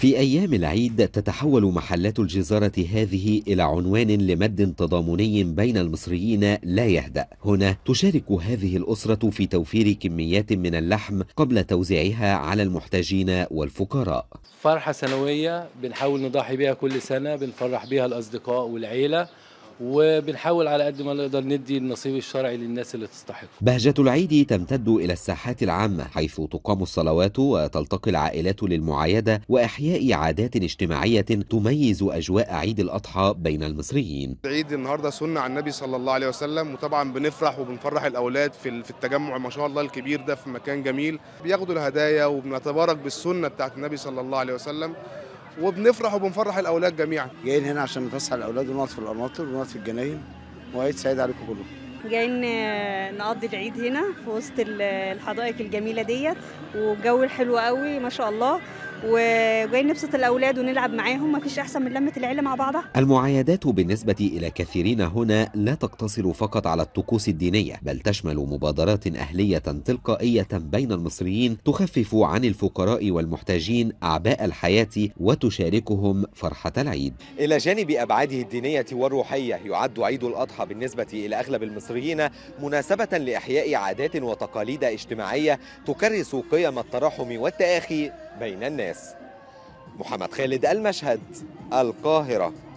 في أيام العيد تتحول محلات الجزارة هذه إلى عنوان لمد تضامني بين المصريين لا يهدأ هنا تشارك هذه الأسرة في توفير كميات من اللحم قبل توزيعها على المحتاجين والفقراء فرحة سنوية بنحاول نضحي بها كل سنة بنفرح بها الأصدقاء والعيلة وبنحاول على قد ما نقدر ندي النصيب الشرعي للناس اللي تستحق بهجة العيد تمتد إلى الساحات العامة حيث تقام الصلوات وتلتقي العائلات للمعايدة وإحياء عادات اجتماعية تميز أجواء عيد الأضحى بين المصريين عيد النهاردة سنة عن النبي صلى الله عليه وسلم وطبعا بنفرح وبنفرح الأولاد في التجمع ما شاء الله الكبير ده في مكان جميل بياخدوا الهدايا وبنتبارك بالسنة بتاعت النبي صلى الله عليه وسلم وبنفرح وبنفرح الاولاد جميعا جايين هنا عشان نفسح الاولاد ونقعد في القناطر ونقعد في الجناين وعيد سعيد عليكم كلكم جايين آه، نقضي العيد هنا في وسط الحدائق الجميله ديت والجو الحلو قوي ما شاء الله وجايين نبسط الاولاد ونلعب معاهم مفيش احسن من لمه العيله مع بعضها المعايدات بالنسبه الى كثيرين هنا لا تقتصر فقط على الطقوس الدينيه بل تشمل مبادرات اهليه تلقائيه بين المصريين تخفف عن الفقراء والمحتاجين اعباء الحياه وتشاركهم فرحه العيد الى جانب ابعاده الدينيه والروحيه يعد عيد الاضحى بالنسبه الى اغلب المصريين مناسبه لاحياء عادات وتقاليد اجتماعيه تكرس قيم التراحم والتاخي بين الناس الناس محمد خالد المشهد القاهره